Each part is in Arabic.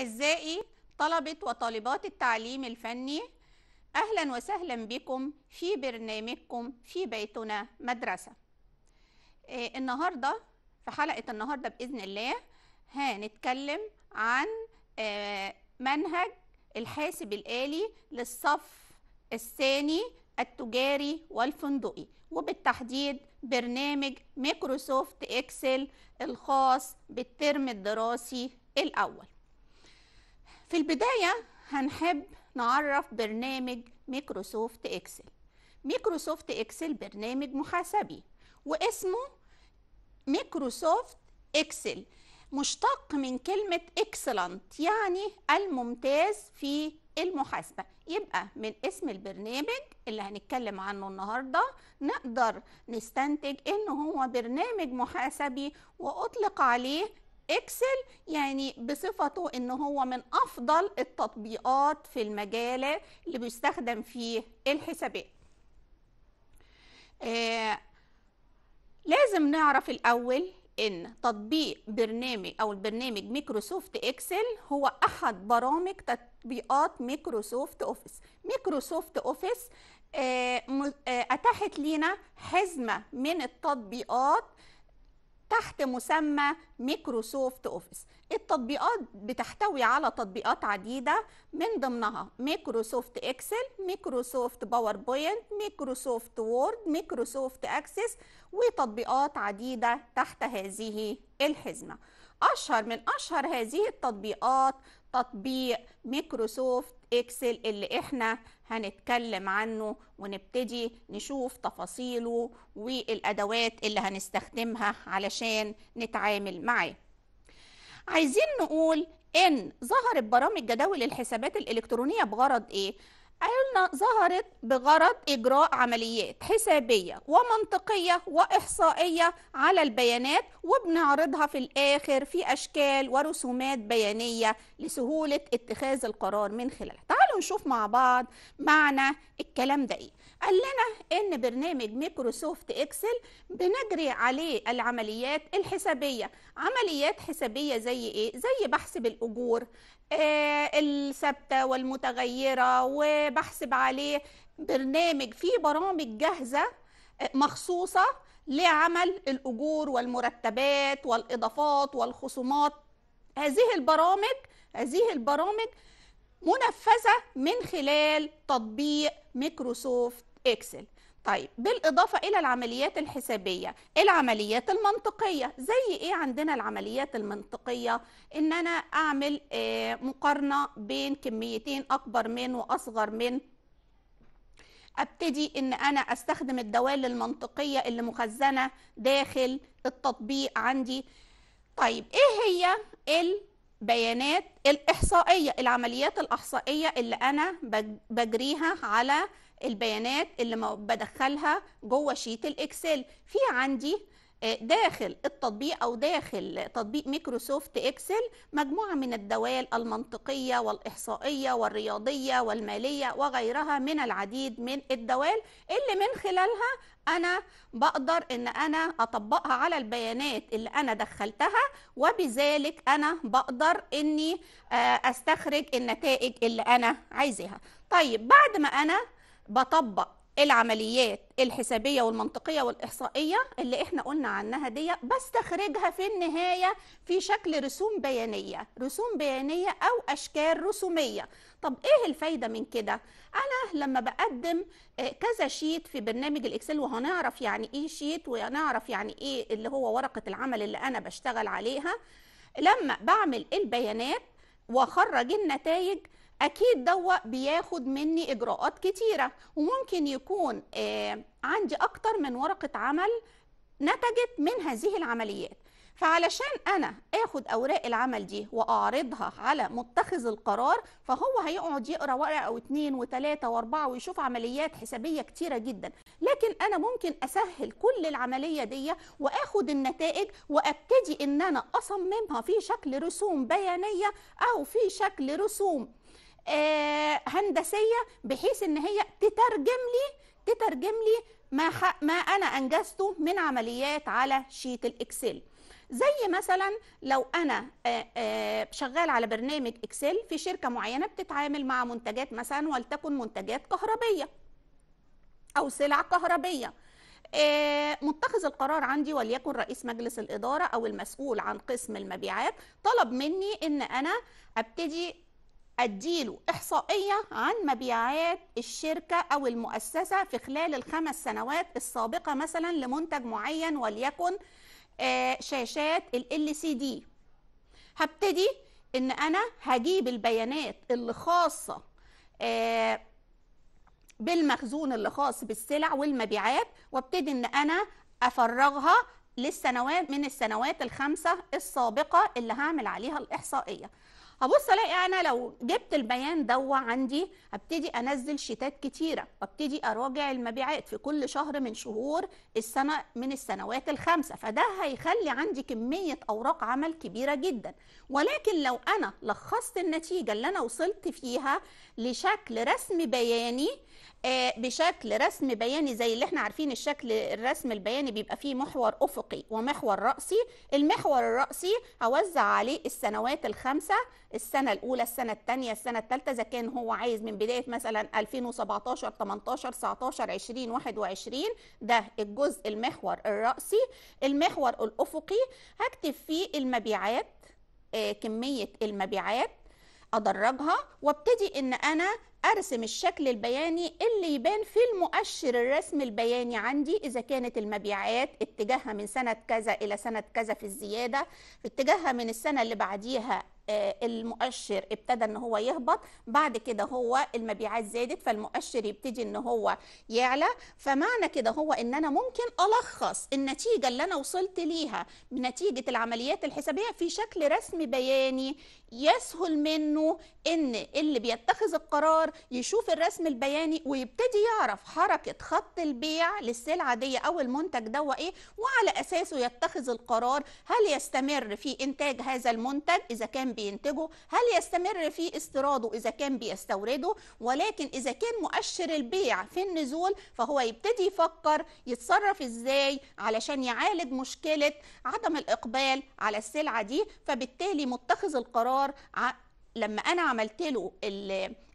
أعزائي طلبة وطالبات التعليم الفني أهلا وسهلا بكم في برنامجكم في بيتنا مدرسة إيه، النهاردة في حلقة النهاردة بإذن الله هنتكلم عن آه، منهج الحاسب الآلي للصف الثاني التجاري والفندقي وبالتحديد برنامج ميكروسوفت اكسل الخاص بالترم الدراسي الأول في البداية هنحب نعرف برنامج ميكروسوفت اكسل ميكروسوفت اكسل برنامج محاسبي واسمه ميكروسوفت اكسل مشتق من كلمة اكسلنت يعني الممتاز في المحاسبة يبقى من اسم البرنامج اللي هنتكلم عنه النهاردة نقدر نستنتج ان هو برنامج محاسبي واطلق عليه اكسل يعني بصفته ان هو من افضل التطبيقات في المجال اللي بيستخدم فيه الحسابات آه لازم نعرف الاول ان تطبيق برنامج او البرنامج ميكروسوفت اكسل هو احد برامج تطبيقات ميكروسوفت اوفيس ميكروسوفت اوفيس آه، آه، اتاحت لينا حزمه من التطبيقات تحت مسمى مايكروسوفت اوفيس التطبيقات بتحتوي على تطبيقات عديده من ضمنها مايكروسوفت اكسل مايكروسوفت باوربوينت مايكروسوفت وورد مايكروسوفت اكسس وتطبيقات عديده تحت هذه الحزمه اشهر من اشهر هذه التطبيقات تطبيق مايكروسوفت اكسل اللي احنا هنتكلم عنه ونبتدي نشوف تفاصيله والادوات اللي هنستخدمها علشان نتعامل معاه عايزين نقول ان ظهرت برامج جداول الحسابات الالكترونيه بغرض ايه قلنا ظهرت بغرض إجراء عمليات حسابية ومنطقية وإحصائية على البيانات وبنعرضها في الآخر في أشكال ورسومات بيانية لسهولة اتخاذ القرار من خلالها تعالوا نشوف مع بعض معنى الكلام ده إيه قال لنا إن برنامج ميكروسوفت إكسل بنجري عليه العمليات الحسابية عمليات حسابية زي إيه؟ زي بحث بالأجور آه، الثابته والمتغيره وبحسب عليه برنامج في برامج جاهزه آه، مخصوصه لعمل الاجور والمرتبات والاضافات والخصومات هذه البرامج هذه البرامج منفذه من خلال تطبيق مايكروسوفت اكسل طيب بالإضافة إلى العمليات الحسابية إيه العمليات المنطقية زي إيه عندنا العمليات المنطقية إن أنا أعمل آه، مقارنة بين كميتين أكبر من وأصغر من ابتدي ان انا استخدم الدوال المنطقيه اللي مخزنه داخل التطبيق عندي طيب ايه هي البيانات الاحصائيه العمليات الاحصائيه اللي انا بجريها على البيانات اللي بدخلها جوه شيت الاكسل في عندي آه، داخل التطبيق او داخل تطبيق ميكروسوفت اكسل مجموعه من الدوال المنطقيه والاحصائيه والرياضيه والماليه وغيرها من العديد من الدوال اللي من خلالها انا بقدر ان انا اطبقها على البيانات اللي انا دخلتها وبذلك انا بقدر اني آه، استخرج النتائج اللي انا عايزاها طيب بعد ما انا بطبق العمليات الحسابية والمنطقية والإحصائية اللي إحنا قلنا عنها دي بستخرجها في النهاية في شكل رسوم بيانية رسوم بيانية أو أشكال رسومية طب إيه الفايدة من كده؟ أنا لما بقدم آه، كذا شيت في برنامج الإكسل وهنعرف يعني إيه شيت ونعرف يعني إيه اللي هو ورقة العمل اللي أنا بشتغل عليها لما بعمل البيانات وأخرج النتائج اكيد دوا بياخد مني اجراءات كتيره وممكن يكون آه، عندي اكتر من ورقه عمل نتجت من هذه العمليات فعلشان انا اخد اوراق العمل دي واعرضها على متخذ القرار فهو هيقعد يقرا ورقه او اتنين وتلاته واربعه ويشوف عمليات حسابيه كتيره جدا لكن انا ممكن اسهل كل العمليه دي واخد النتائج وابتدي ان انا اصممها في شكل رسوم بيانيه او في شكل رسوم آه، هندسيه بحيث ان هي تترجم لي تترجم لي ما ما انا انجزته من عمليات على شيت الاكسل زي مثلا لو انا آه، آه، شغال على برنامج اكسل في شركه معينه بتتعامل مع منتجات مثلا ولتكن منتجات كهربيه او سلع كهربيه متخذ القرار عندي وليكن رئيس مجلس الاداره او المسؤول عن قسم المبيعات طلب مني ان انا ابتدي اديله احصائيه عن مبيعات الشركه او المؤسسه في خلال الخمس سنوات السابقه مثلا لمنتج معين وليكن آه، شاشات ال سي دي هبتدي ان انا هجيب البيانات اللي خاصه آه، بالمخزون اللي خاص بالسلع والمبيعات وابتدي ان انا افرغها للسنوات من السنوات الخمسه السابقه اللي هعمل عليها الاحصائيه ابص الاقي انا لو جبت البيان دو عندي ابتدي انزل شيتات كتيره وابتدي اراجع المبيعات في كل شهر من شهور السنه من السنوات الخمسه فده هيخلي عندي كميه اوراق عمل كبيره جدا ولكن لو انا لخصت النتيجه اللي انا وصلت فيها لشكل رسم بياني آه، بشكل رسم بياني زي اللي احنا عارفين الشكل الرسم البياني بيبقى فيه محور افقي ومحور راسي المحور الراسي اوزع عليه السنوات الخمسه السنه الاولى السنه الثانيه السنه الثالثه اذا كان هو عايز من بدايه مثلا 2017 18 19 20 21 ده الجزء المحور الراسي المحور الافقي هكتب فيه المبيعات آه، كميه المبيعات ادرجها وابتدي ان انا ارسم الشكل البياني اللي يبان في المؤشر الرسم البياني عندي اذا كانت المبيعات اتجاهها من سنه كذا الى سنه كذا في الزياده اتجاهها من السنه اللي بعديها آه، المؤشر ابتدى ان هو يهبط بعد كده هو المبيعات زادت فالمؤشر يبتدي ان هو يعلى فمعنى كده هو ان انا ممكن الخص النتيجه اللي انا وصلت ليها نتيجه العمليات الحسابيه في شكل رسم بياني يسهل منه ان اللي بيتخذ القرار يشوف الرسم البياني ويبتدي يعرف حركه خط البيع للسلعه دي او المنتج ده ايه وعلى اساسه يتخذ القرار هل يستمر في انتاج هذا المنتج اذا كان بينتجه هل يستمر في استيراده اذا كان بيستورده ولكن اذا كان مؤشر البيع في النزول فهو يبتدي يفكر يتصرف ازاي علشان يعالج مشكله عدم الاقبال على السلعه دي فبالتالي متخذ القرار القرار لما انا عملت له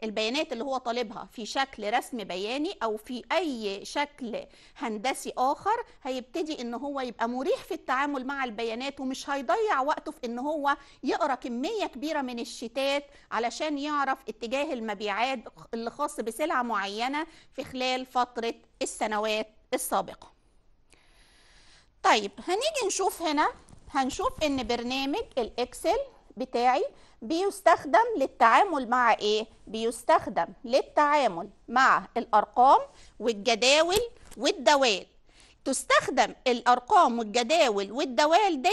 البيانات اللي هو طالبها في شكل رسم بياني او في اي شكل هندسي اخر هيبتدي ان هو يبقى مريح في التعامل مع البيانات ومش هيضيع وقته في ان هو يقرا كميه كبيره من الشتات علشان يعرف اتجاه المبيعات اللي خاص بسلعه معينه في خلال فتره السنوات السابقه طيب هنيجي نشوف هنا هنشوف ان برنامج الاكسل بتاعي بيستخدم للتعامل مع ايه بيستخدم للتعامل مع الارقام والجداول والدوال تستخدم الارقام والجداول والدوال دي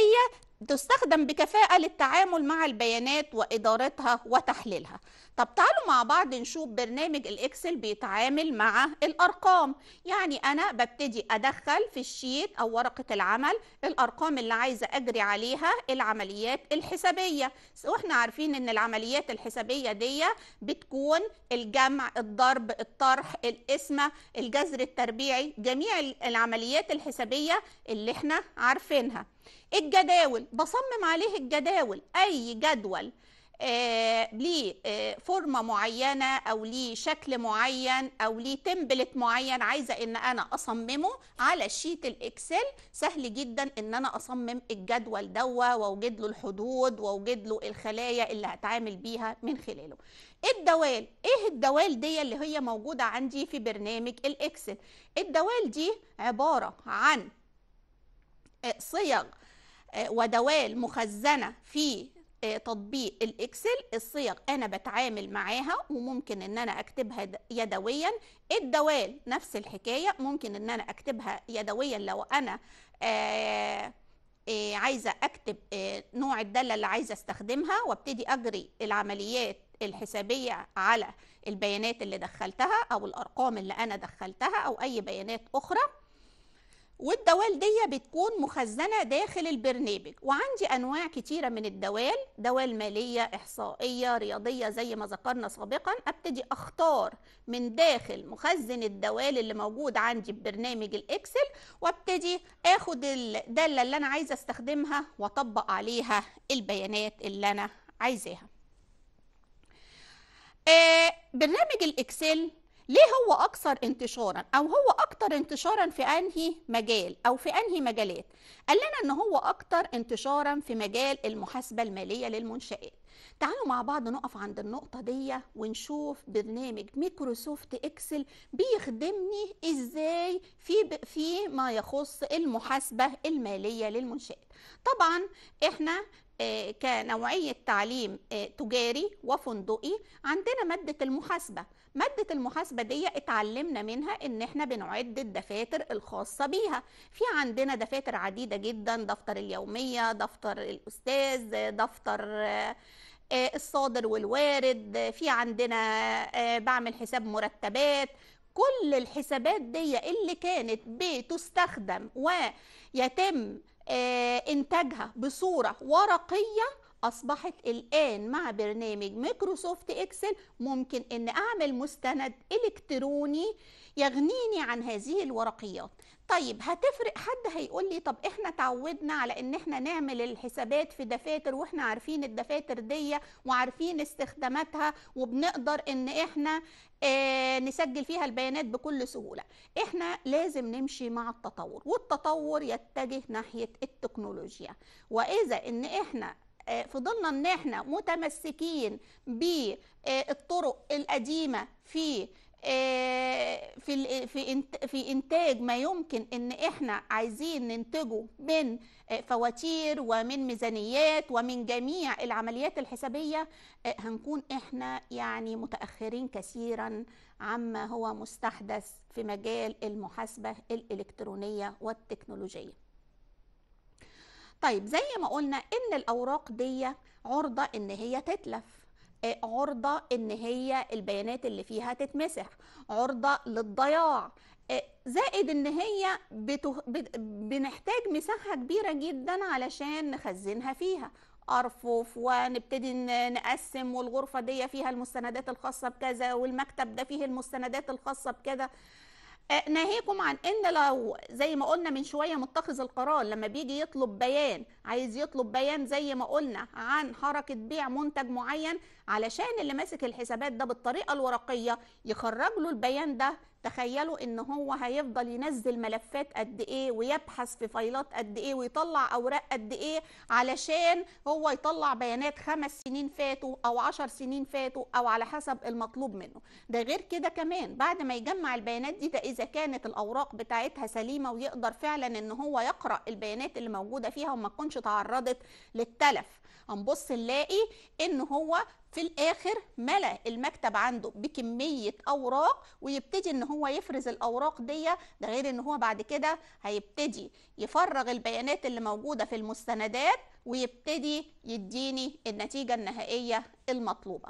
تستخدم بكفاءة للتعامل مع البيانات وإدارتها وتحليلها طب تعالوا مع بعض نشوف برنامج الإكسل بيتعامل مع الأرقام يعني أنا ببتدي أدخل في الشيت أو ورقة العمل الأرقام اللي عايزة أجري عليها العمليات الحسابية وإحنا عارفين أن العمليات الحسابية دي بتكون الجمع الضرب الطرح القسمة الجذر التربيعي جميع العمليات الحسابية اللي إحنا عارفينها الجداول بصمم عليه الجداول اي جدول آه ليه آه فورمه معينه او ليه شكل معين او ليه تمبلت معين عايزه ان انا اصممه على شيت الاكسل سهل جدا ان انا اصمم الجدول دوا واوجد له الحدود واوجد له الخلايا اللي هتعامل بيها من خلاله الدوال ايه الدوال دي اللي هي موجوده عندي في برنامج الاكسل الدوال دي عباره عن آه، صيغ آه، ودوال مخزنه في آه، تطبيق الاكسل الصيغ انا بتعامل معاها وممكن ان انا اكتبها يدويا الدوال نفس الحكايه ممكن ان انا اكتبها يدويا لو انا عايزه اكتب نوع الداله اللي عايزه استخدمها وابتدي اجري العمليات الحسابيه على البيانات اللي دخلتها او الارقام اللي انا دخلتها او اي بيانات اخرى والدوال دي بتكون مخزنه داخل البرنامج وعندي انواع كتيره من الدوال دوال ماليه احصائيه رياضيه زي ما ذكرنا سابقا ابتدي اختار من داخل مخزن الدوال اللي موجود عندي في برنامج الاكسل وابتدي اخد الداله اللي انا عايزه استخدمها واطبق عليها البيانات اللي انا عايزاها آه، برنامج الاكسل ليه هو اكثر انتشارا او هو اكثر انتشارا في انهي مجال او في انهي مجالات قال لنا ان هو اكثر انتشارا في مجال المحاسبه الماليه للمنشات تعالوا مع بعض نقف عند النقطه دي ونشوف برنامج مايكروسوفت اكسل بيخدمني ازاي في في ما يخص المحاسبه الماليه للمنشات طبعا احنا آه، كنوعية تعليم آه، تجاري وفندقي عندنا مادة المحاسبة ماده المحاسبه دي اتعلمنا منها ان احنا بنعد الدفاتر الخاصه بيها في عندنا دفاتر عديده جدا دفتر اليوميه دفتر الاستاذ دفتر آه، الصادر والوارد في عندنا آه، بعمل حساب مرتبات كل الحسابات دي اللي كانت بتستخدم ويتم آه، انتاجها بصوره ورقيه أصبحت الآن مع برنامج مايكروسوفت إكسل ممكن أن أعمل مستند إلكتروني يغنيني عن هذه الورقيات طيب هتفرق حد هيقول لي طب احنا تعودنا على ان احنا نعمل الحسابات في دفاتر واحنا عارفين الدفاتر دي وعارفين استخداماتها وبنقدر ان احنا اه نسجل فيها البيانات بكل سهولة احنا لازم نمشي مع التطور والتطور يتجه ناحية التكنولوجيا واذا ان احنا آه، فضلنا ان احنا متمسكين بالطرق آه، القديمه في آه، في في في انتاج ما يمكن ان احنا عايزين ننتجه من فواتير ومن ميزانيات ومن جميع العمليات الحسابيه هنكون احنا يعني متاخرين كثيرا عما هو مستحدث في مجال المحاسبه الالكترونيه والتكنولوجيه طيب زي ما قلنا ان الاوراق دي عرضه ان هي تتلف آه، عرضه ان هي البيانات اللي فيها تتمسح عرضه للضياع آه، زائد ان هي بتو... بنحتاج مساحه كبيره جدا علشان نخزنها فيها ارفف ونبتدي نقسم والغرفه دي فيها المستندات الخاصه بكذا والمكتب ده فيه المستندات الخاصه بكذا آه، ناهيكم عن ان لو زي ما قلنا من شويه متخذ القرار لما بيجي يطلب بيان عايز يطلب بيان زي ما قلنا عن حركه بيع منتج معين علشان اللي ماسك الحسابات ده بالطريقه الورقيه يخرج له البيان ده تخيلوا ان هو هيفضل ينزل ملفات قد ايه ويبحث في فايلات قد ايه ويطلع اوراق قد ايه علشان هو يطلع بيانات خمس سنين فاتوا او عشر سنين فاتوا او على حسب المطلوب منه ده غير كده كمان بعد ما يجمع البيانات دي ده اذا كانت الاوراق بتاعتها سليمه ويقدر فعلا ان هو يقرا البيانات اللي موجوده فيها وما تكونش تعرضت للتلف هنبص نلاقي ان هو في الاخر ملا المكتب عنده بكميه اوراق ويبتدي ان هو يفرز الاوراق دي ده غير ان هو بعد كده هيبتدي يفرغ البيانات اللي موجوده في المستندات ويبتدي يديني النتيجه النهائيه المطلوبه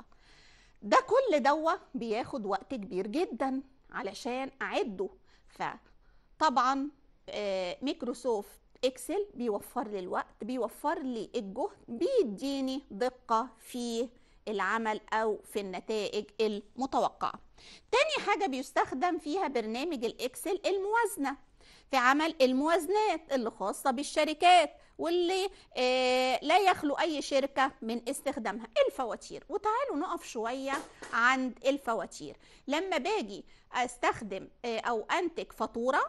ده كل دوا بياخد وقت كبير جدا علشان اعده فطبعا آه، ميكروسوفت اكسل بيوفر لي الوقت بيوفر لي الجهد بيديني دقه في العمل او في النتائج المتوقعه تاني حاجه بيستخدم فيها برنامج الاكسل الموازنه في عمل الموازنات اللي خاصه بالشركات واللي آه لا يخلو اي شركه من استخدامها الفواتير وتعالوا نقف شويه عند الفواتير لما باجي استخدم آه او انتج فاتوره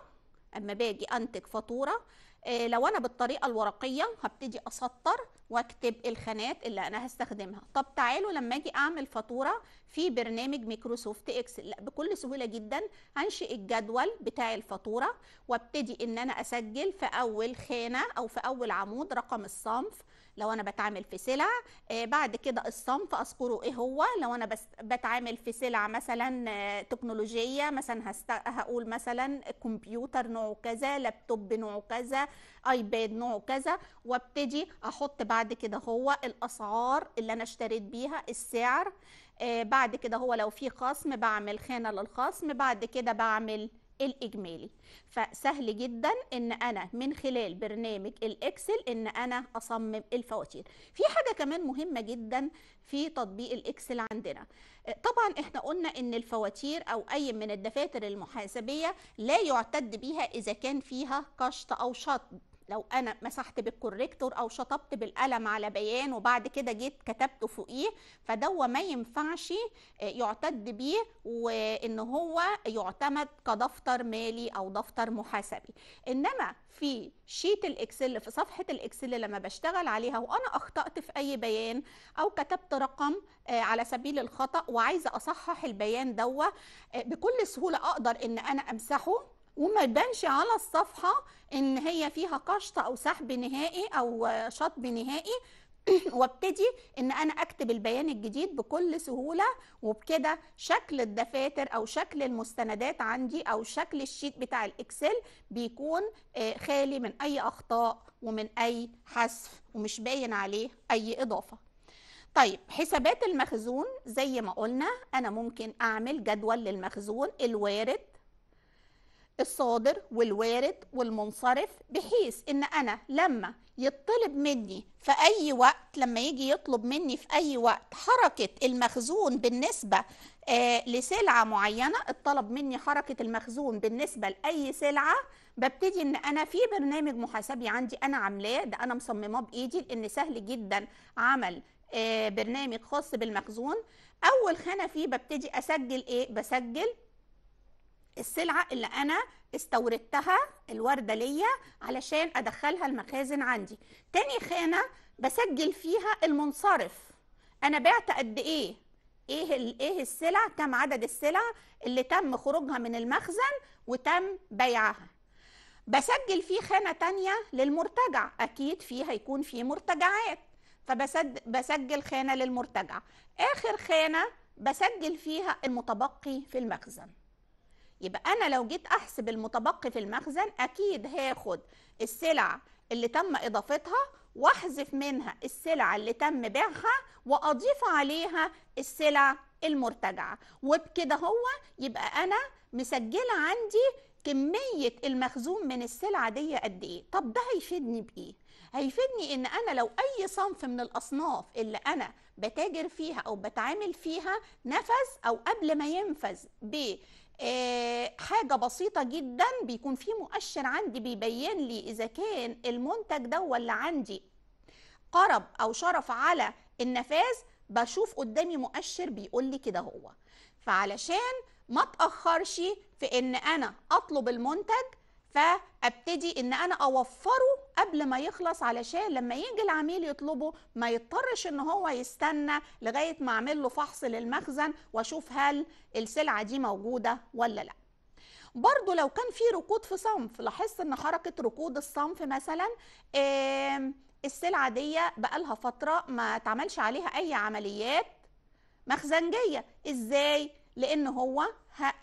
اما باجي انتج فاتوره آه، لو انا بالطريقه الورقيه هبتدي اسطر واكتب الخانات اللي انا هستخدمها طب تعالوا لما اجي اعمل فاتوره في برنامج ميكروسوفت اكسل بكل سهوله جدا هنشئ الجدول بتاع الفاتوره وابتدي ان انا اسجل في اول خانه او في اول عمود رقم الصنف لو انا بتعامل في سلع آه، بعد كده الصنف اذكره ايه هو لو انا بس بتعامل في سلع مثلا آه، تكنولوجيه مثلا هست... هقول مثلا كمبيوتر نوعه كذا لابتوب نوعه كذا ايباد نوعه كذا وابتدي احط بعد كده هو الاسعار اللي انا اشتريت بيها السعر آه، بعد كده هو لو في خصم بعمل خانه للخصم بعد كده بعمل الإجمالي فسهل جدا إن أنا من خلال برنامج الإكسل إن أنا أصمم الفواتير في حاجة كمان مهمة جدا في تطبيق الإكسل عندنا طبعا إحنا قلنا إن الفواتير أو أي من الدفاتر المحاسبية لا يعتد بها إذا كان فيها كشط أو شطب لو انا مسحت بالكوريكتور او شطبت بالقلم على بيان وبعد كده جيت كتبته فوقيه فده ما ينفعش آه، يعتد بيه وان هو يعتمد كدفتر مالي او دفتر محاسبي انما في شيت الاكسل في صفحه الاكسل لما بشتغل عليها وانا اخطات في اي بيان او كتبت رقم آه، على سبيل الخطا وعايزه اصحح البيان دوا آه، بكل سهوله اقدر ان انا امسحه وما تبانش على الصفحه ان هي فيها قشط او سحب نهائي او شطب نهائي وابتدي ان انا اكتب البيان الجديد بكل سهوله وبكده شكل الدفاتر او شكل المستندات عندي او شكل الشيت بتاع الاكسل بيكون آه، خالي من اي اخطاء ومن اي حذف ومش باين عليه اي اضافه طيب حسابات المخزون زي ما قلنا انا ممكن اعمل جدول للمخزون الوارد الصادر والوارد والمنصرف بحيث ان انا لما يطلب مني في اي وقت لما يجي يطلب مني في اي وقت حركه المخزون بالنسبه آه لسلعه معينه الطلب مني حركه المخزون بالنسبه لاي سلعه ببتدي ان انا في برنامج محاسبي عندي انا عاملاه ده انا مصمماه بايدي لان سهل جدا عمل آه برنامج خاص بالمخزون اول خانه فيه ببتدي اسجل ايه بسجل السلعه اللي انا استوردتها الورده ليا علشان ادخلها المخازن عندي تاني خانه بسجل فيها المنصرف انا بعت قد ايه ايه ايه السلع كم عدد السلع اللي تم خروجها من المخزن وتم بيعها بسجل فيه خانه تانية للمرتجع اكيد فيها هيكون فيه مرتجعات فبسجل خانه للمرتجع اخر خانه بسجل فيها المتبقي في المخزن يبقى انا لو جيت احسب المتبقي في المخزن اكيد هاخد السلع اللي تم اضافتها واحذف منها السلع اللي تم بيعها واضيف عليها السلع المرتجعه وبكده هو يبقى انا مسجله عندي كميه المخزون من السلعه دي قد ايه طب ده هيفيدني بايه هيفيدني ان انا لو اي صنف من الاصناف اللي انا بتاجر فيها او بتعامل فيها نفذ او قبل ما ينفذ ب آه، حاجة بسيطة جدا بيكون في مؤشر عندي بيبين لي إذا كان المنتج ده اللي عندي قرب أو شرف على النفاذ بشوف قدامي مؤشر بيقول لي كده هو فعلشان ما تأخرش في إن أنا أطلب المنتج فابتدي ان انا اوفره قبل ما يخلص علشان لما يجي العميل يطلبه ما يضطرش ان هو يستنى لغايه ما اعمل له فحص للمخزن واشوف هل السلعه دي موجوده ولا لا برضو لو كان في ركود في صنف لاحظت ان حركه ركود الصنف مثلا السلعه دي بقالها فتره ما تعملش عليها اي عمليات مخزنجيه ازاي لان هو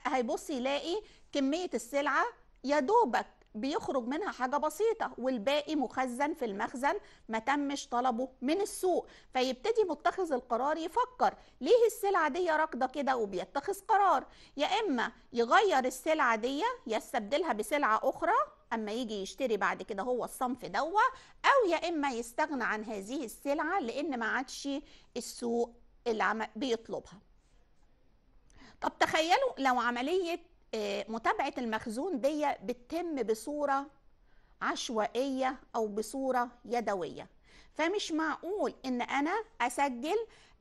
هيبص يلاقي كميه السلعه يا دوبك بيخرج منها حاجه بسيطه والباقي مخزن في المخزن ما تمش طلبه من السوق فيبتدي متخذ القرار يفكر ليه السلعه دي راكضه كده وبيتخذ قرار يا اما يغير السلعه دي يستبدلها بسلعه اخرى اما يجي يشتري بعد كده هو الصنف دوا او يا اما يستغنى عن هذه السلعه لان ما عادش السوق اللي بيطلبها طب تخيلوا لو عمليه آه، متابعه المخزون دي بتتم بصوره عشوائيه او بصوره يدويه فمش معقول ان انا اسجل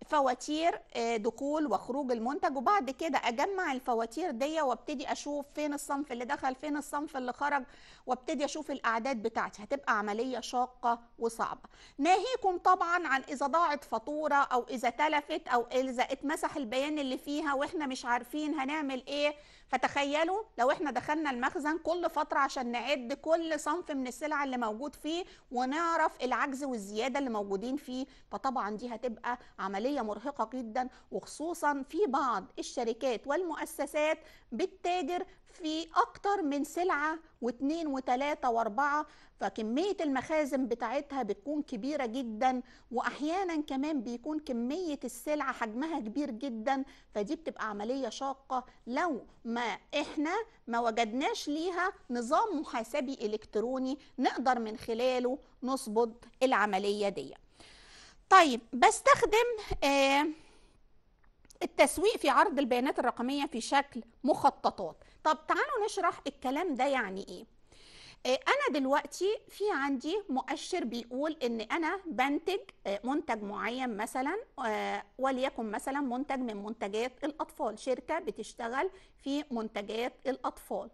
فواتير آه، دخول وخروج المنتج وبعد كده اجمع الفواتير دي وابتدي اشوف فين الصنف اللي دخل فين الصنف اللي خرج وابتدي اشوف الاعداد بتاعتي هتبقى عمليه شاقه وصعبه ناهيكم طبعا عن اذا ضاعت فاتوره او اذا تلفت او اذا اتمسح البيان اللي فيها واحنا مش عارفين هنعمل ايه فتخيلوا لو احنا دخلنا المخزن كل فتره عشان نعد كل صنف من السلع اللي موجود فيه ونعرف العجز والزياده اللي موجودين فيه فطبعا دي هتبقى عمليه مرهقه جدا وخصوصا في بعض الشركات والمؤسسات بتتاجر في اكتر من سلعه واثنين وثلاثه واربعه فكميه المخازن بتاعتها بتكون كبيره جدا واحيانا كمان بيكون كميه السلعه حجمها كبير جدا فدي بتبقى عمليه شاقه لو ما احنا ما وجدناش ليها نظام محاسبي الكتروني نقدر من خلاله نصبد العمليه دي طيب بستخدم آه التسويق في عرض البيانات الرقميه في شكل مخططات طب تعالوا نشرح الكلام ده يعني ايه آه، انا دلوقتي في عندي مؤشر بيقول ان انا بنتج آه، منتج معين مثلا آه، وليكن مثلا منتج من منتجات الاطفال شركه بتشتغل في منتجات الاطفال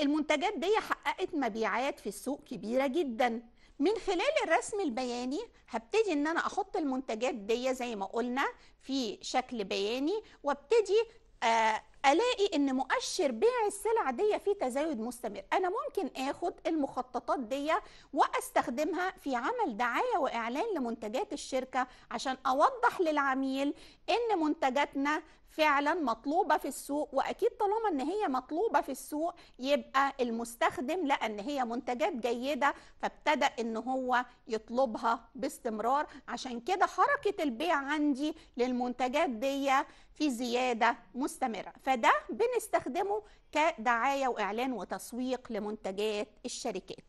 المنتجات دي حققت مبيعات في السوق كبيره جدا من خلال الرسم البياني هبتدي ان انا احط المنتجات دي زي ما قلنا في شكل بياني وابتدي آه، الاقي ان مؤشر بيع السلع دي في تزايد مستمر انا ممكن اخد المخططات دي واستخدمها في عمل دعايه واعلان لمنتجات الشركه عشان اوضح للعميل ان منتجاتنا فعلا مطلوبه في السوق واكيد طالما ان هي مطلوبه في السوق يبقى المستخدم لقى ان هي منتجات جيده فابتدا ان هو يطلبها باستمرار عشان كده حركه البيع عندي للمنتجات دي في زياده مستمره فده بنستخدمه كدعايه واعلان وتسويق لمنتجات الشركات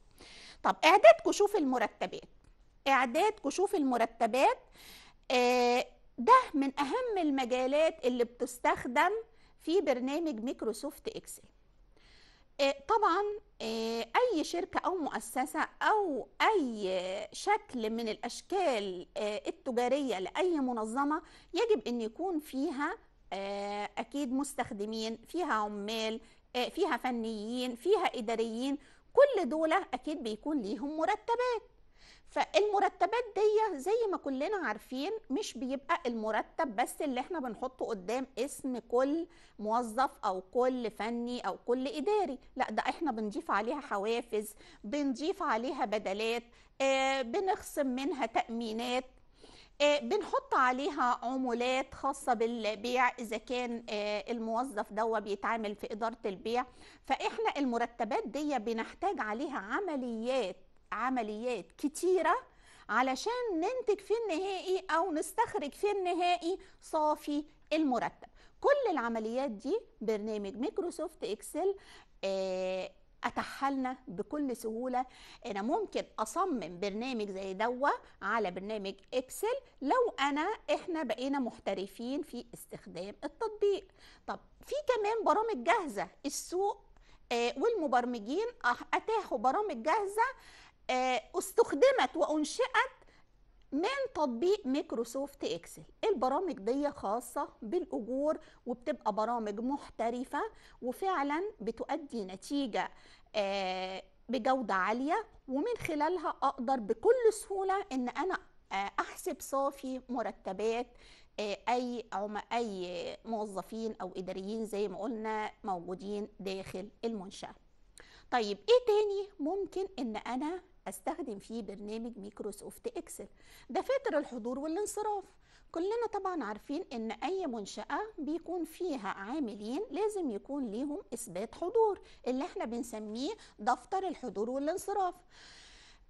طب اعداد كشوف المرتبات اعداد كشوف المرتبات آه ده من اهم المجالات اللي بتستخدم في برنامج ميكروسوفت اكسل آه، طبعا آه، اي شركه او مؤسسه او اي شكل من الاشكال آه، التجاريه لاي منظمه يجب ان يكون فيها اكيد مستخدمين فيها عمال فيها فنيين فيها اداريين كل دول اكيد بيكون ليهم مرتبات فالمرتبات دي زي ما كلنا عارفين مش بيبقى المرتب بس اللي احنا بنحطه قدام اسم كل موظف او كل فني او كل اداري لا ده احنا بنضيف عليها حوافز بنضيف عليها بدلات آه، بنخصم منها تامينات آه، بنحط عليها عمولات خاصة بالبيع إذا كان آه، الموظف دوا بيتعامل في إدارة البيع فإحنا المرتبات دي بنحتاج عليها عمليات عمليات كتيرة علشان ننتج في النهائي أو نستخرج في النهائي صافي المرتب كل العمليات دي برنامج ميكروسوفت اكسل آه، اتاحها لنا بكل سهوله انا ممكن اصمم برنامج زي دوة على برنامج اكسل لو انا احنا بقينا محترفين في استخدام التطبيق طب في كمان برامج جاهزه السوق آه، والمبرمجين آه، اتاحوا برامج جاهزه آه، استخدمت وانشئت من تطبيق ميكروسوفت اكسل البرامج دي خاصة بالاجور وبتبقى برامج محترفة وفعلا بتؤدي نتيجة آه، بجودة عالية ومن خلالها اقدر بكل سهولة ان انا آه، احسب صافي مرتبات اي اي موظفين او اداريين زي ما قلنا موجودين داخل المنشاه طيب ايه تاني ممكن ان انا استخدم فيه برنامج مايكروسوفت اكسل دفاتر الحضور والانصراف كلنا طبعا عارفين ان اي منشأة بيكون فيها عاملين لازم يكون ليهم اثبات حضور اللي احنا بنسميه دفتر الحضور والانصراف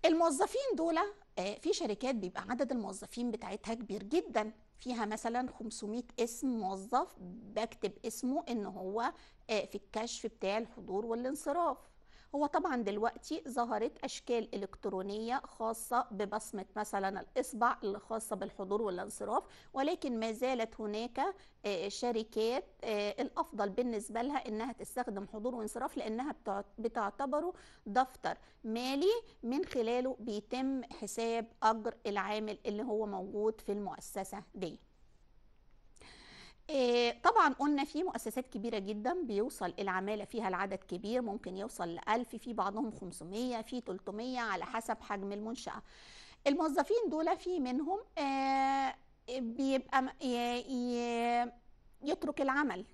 الموظفين دول آه، في شركات بيبقى عدد الموظفين بتاعتها كبير جدا فيها مثلا 500 اسم موظف بكتب اسمه ان هو آه، في الكشف بتاع الحضور والانصراف هو طبعا دلوقتي ظهرت اشكال الكترونيه خاصه ببصمه مثلا الاصبع اللي خاصه بالحضور والانصراف ولكن ما زالت هناك آه، شركات آه، الافضل بالنسبه لها انها تستخدم حضور وانصراف لانها بتعتبره دفتر مالي من خلاله بيتم حساب اجر العامل اللي هو موجود في المؤسسه دي آه، طبعا قلنا في مؤسسات كبيره جدا بيوصل العماله فيها العدد كبير ممكن يوصل ل 1000 في بعضهم 500 في 300 على حسب حجم المنشاه الموظفين دول في منهم آه، بيبقى يترك العمل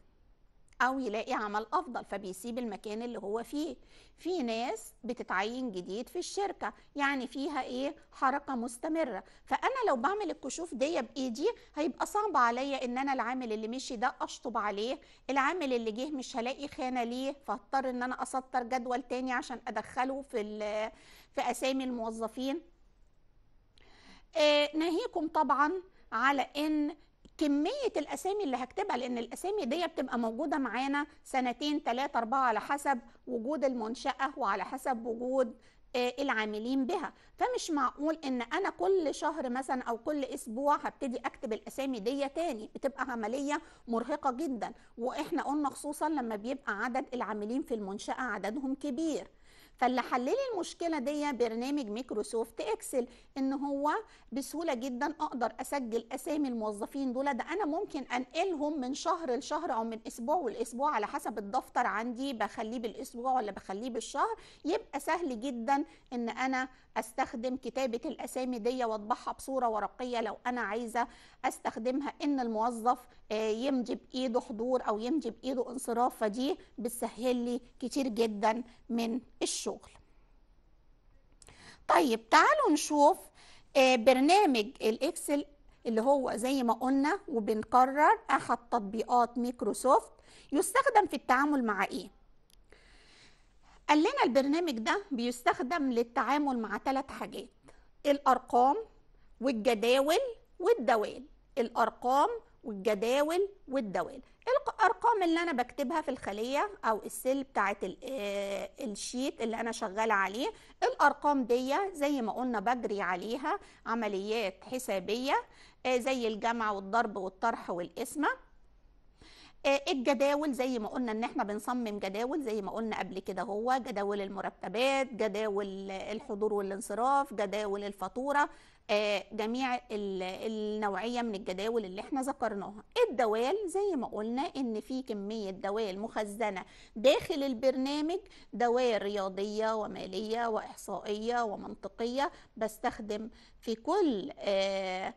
او يلاقي عمل افضل فبيسيب المكان اللي هو فيه في ناس بتتعين جديد في الشركه يعني فيها ايه حركه مستمره فانا لو بعمل الكشوف دي بايدي هيبقى صعب عليا ان انا العامل اللي مشي ده اشطب عليه العامل اللي جه مش هلاقي خانه ليه فاضطر ان انا اسطر جدول تاني عشان ادخله في في اسامي الموظفين آه ناهيكم طبعا على ان كميه الاسامي اللي هكتبها لان الاسامي دي بتبقى موجوده معانا سنتين ثلاثه اربعه على حسب وجود المنشاه وعلى حسب وجود آه، العاملين بها فمش معقول ان انا كل شهر مثلا او كل اسبوع هبتدي اكتب الاسامي دي تاني بتبقى عمليه مرهقه جدا واحنا قلنا خصوصا لما بيبقى عدد العاملين في المنشاه عددهم كبير فاللي حل لي المشكله دي برنامج مايكروسوفت اكسل ان هو بسهوله جدا اقدر اسجل اسامي الموظفين دول ده انا ممكن انقلهم من شهر لشهر او من اسبوع لاسبوع على حسب الدفتر عندي بخليه بالاسبوع ولا بخليه بالشهر يبقى سهل جدا ان انا استخدم كتابه الاسامي دي واطبعها بصوره ورقيه لو انا عايزه استخدمها ان الموظف آه، يمضي بايده حضور او يمضي بايده انصراف فدي بتسهل لي كتير جدا من الشغل طيب تعالوا نشوف آه، برنامج الاكسل اللي هو زي ما قلنا وبنكرر احد تطبيقات مايكروسوفت يستخدم في التعامل مع ايه قال لنا البرنامج ده بيستخدم للتعامل مع ثلاث حاجات الارقام والجداول والدوال الارقام والجداول والدوال الارقام اللي انا بكتبها في الخليه او السيل بتاعه آه، الشيت اللي انا شغاله عليه الارقام دي زي ما قلنا بجري عليها عمليات حسابيه آه، زي الجمع والضرب والطرح والقسمه آه، الجداول زي ما قلنا ان احنا بنصمم جداول زي ما قلنا قبل كده هو جداول المرتبات جداول الحضور والانصراف جداول الفاتوره آه، جميع النوعيه من الجداول اللي احنا ذكرناها الدوال زي ما قلنا ان في كميه دوال مخزنه داخل البرنامج دوال رياضيه وماليه واحصائيه ومنطقيه بستخدم في كل آه،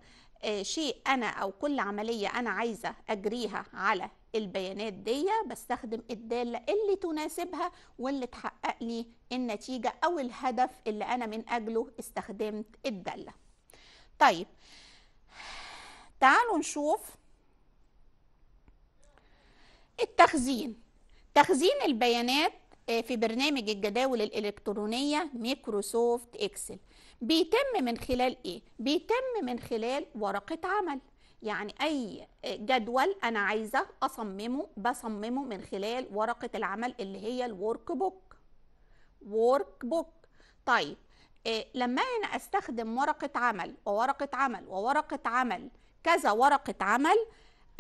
شيء انا او كل عمليه انا عايزه اجريها على البيانات دي بستخدم الدالة اللي تناسبها واللي تحقق لي النتيجة أو الهدف اللي أنا من أجله استخدمت الدالة طيب تعالوا نشوف التخزين تخزين البيانات آه، في برنامج الجداول الإلكترونية ميكروسوفت إكسل بيتم من خلال إيه؟ بيتم من خلال ورقة عمل يعني اي جدول انا عايزه اصممه بصممه من خلال ورقه العمل اللي هي الورك بوك ورك بوك طيب إيه لما انا استخدم ورقه عمل وورقه عمل وورقه عمل كذا ورقه عمل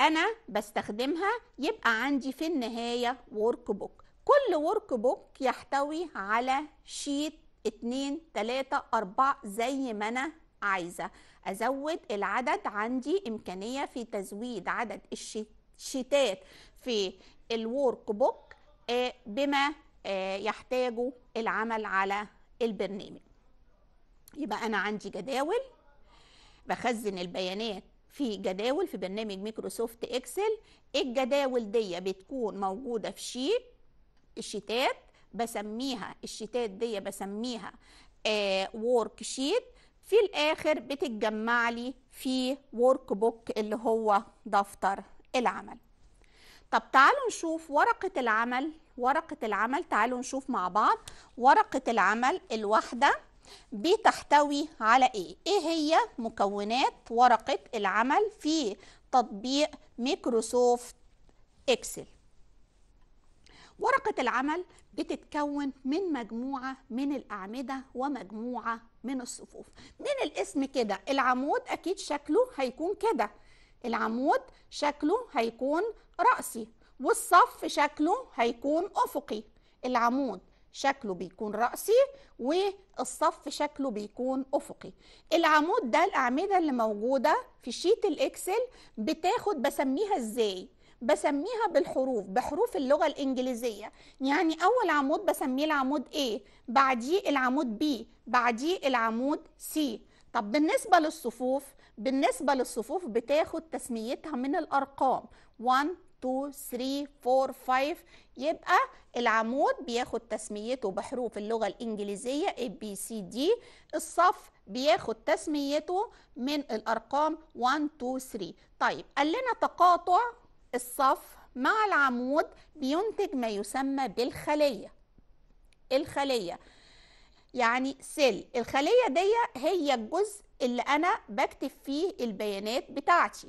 انا بستخدمها يبقى عندي في النهايه ورك بوك كل ورك بوك يحتوي على شيت اتنين تلاتة أربعة زي ما انا عايزه ازود العدد عندي امكانيه في تزويد عدد الشيتات في الورك بوك آه، بما آه، يحتاجه العمل على البرنامج يبقى انا عندي جداول بخزن البيانات في جداول في برنامج مايكروسوفت اكسل الجداول دي بتكون موجوده في شيت الشيتات بسميها الشيتات دي بسميها آه شيت في الاخر بتتجمع لي في ورك بوك اللي هو دفتر العمل طب تعالوا نشوف ورقة العمل ورقة العمل تعالوا نشوف مع بعض ورقة العمل الواحدة بتحتوي على ايه ايه هي مكونات ورقة العمل في تطبيق ميكروسوفت اكسل ورقة العمل بتتكون من مجموعة من الأعمدة ومجموعة من الصفوف من الاسم كده العمود اكيد شكله هيكون كده العمود شكله هيكون رأسي والصف شكله هيكون أفقي العمود شكله بيكون رأسي والصف شكله بيكون أفقي العمود ده الأعمدة اللي موجودة في شيت الإكسل بتاخد بسميها إزاي بسميها بالحروف بحروف اللغة الإنجليزية يعني أول عمود بسميه العمود A بعديه العمود B بعديه العمود C طب بالنسبة للصفوف بالنسبة للصفوف بتاخد تسميتها من الأرقام 1 2 3 4 5 يبقى العمود بياخد تسميته بحروف اللغة الإنجليزية A B C D الصف بياخد تسميته من الأرقام 1 2 3 طيب قال لنا تقاطع الصف مع العمود بينتج ما يسمى بالخلية الخلية يعني سيل الخلية دي هي الجزء اللي أنا بكتب فيه البيانات بتاعتي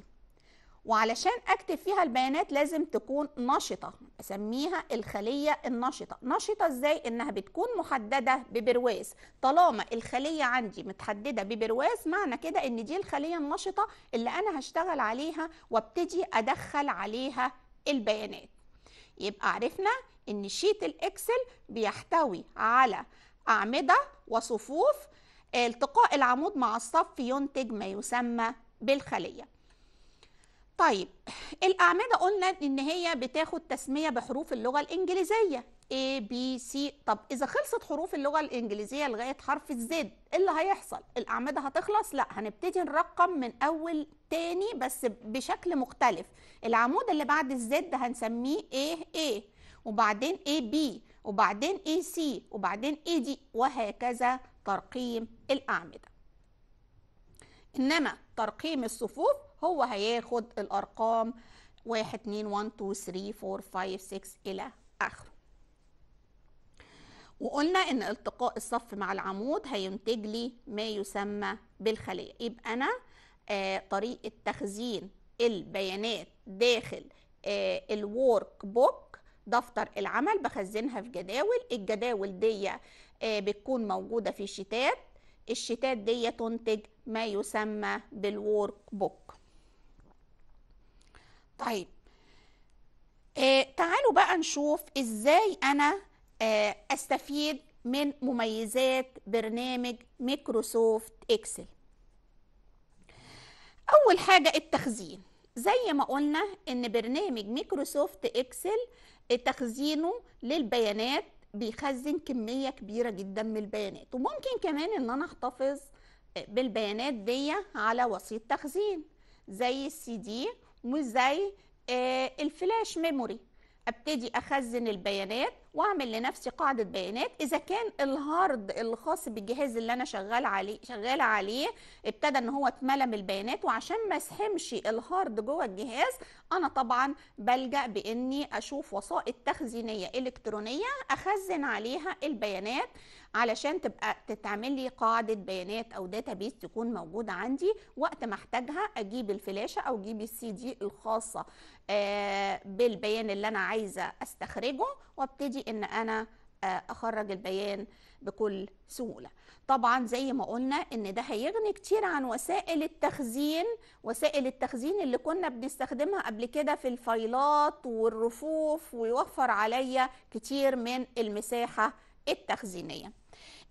وعلشان اكتب فيها البيانات لازم تكون نشطه اسميها الخليه النشطه نشطه ازاي انها بتكون محدده ببرواز طالما الخليه عندي متحدده ببرواز معنى كده ان دي الخليه النشطه اللي انا هشتغل عليها وابتدي ادخل عليها البيانات يبقى عرفنا ان شيت الاكسل بيحتوي على اعمده وصفوف التقاء العمود مع الصف ينتج ما يسمى بالخليه طيب الأعمدة قلنا إن هي بتاخد تسمية بحروف اللغة الإنجليزية A B C طب إذا خلصت حروف اللغة الإنجليزية لغاية حرف الزد إيه اللي هيحصل؟ الأعمدة هتخلص؟ لا هنبتدي نرقم من أول تاني بس بشكل مختلف العمود اللي بعد الزد هنسميه A A وبعدين A B وبعدين A C وبعدين A D وهكذا ترقيم الأعمدة إنما ترقيم الصفوف هو هياخد الارقام 1 2 1 2 3 4 5 6 الى اخره وقلنا ان التقاء الصف مع العمود هينتج لي ما يسمى بالخليه يبقى انا آه طريقه تخزين البيانات داخل آه الورك بوك دفتر العمل بخزنها في جداول الجداول دي آه بتكون موجوده في شتات الشتات دي تنتج ما يسمى بالورك بوك طيب آه تعالوا بقى نشوف ازاي انا آه استفيد من مميزات برنامج ميكروسوفت اكسل اول حاجه التخزين زي ما قلنا ان برنامج ميكروسوفت اكسل تخزينه للبيانات بيخزن كميه كبيره جدا من البيانات وممكن كمان ان انا احتفظ بالبيانات دي على وسيط تخزين زي السي دي وزي زي آه، الفلاش ميموري ابتدي اخزن البيانات واعمل لنفسي قاعده بيانات اذا كان الهارد الخاص بالجهاز اللي انا شغال عليه شغاله عليه ابتدى ان هو اتملى من البيانات وعشان ما اسحمش الهارد جوه الجهاز انا طبعا بلجا باني اشوف وسائط تخزينيه الكترونيه اخزن عليها البيانات علشان تبقى تتعمل لي قاعده بيانات او داتابيس تكون موجوده عندي وقت ما احتاجها اجيب الفلاشه او اجيب السي دي الخاصه آه، بالبيان اللي انا عايزه استخرجه وابتدي ان انا آه، اخرج البيان بكل سهوله طبعا زي ما قلنا ان ده هيغني كتير عن وسائل التخزين وسائل التخزين اللي كنا بنستخدمها قبل كده في الفايلات والرفوف ويوفر عليا كتير من المساحه التخزينيه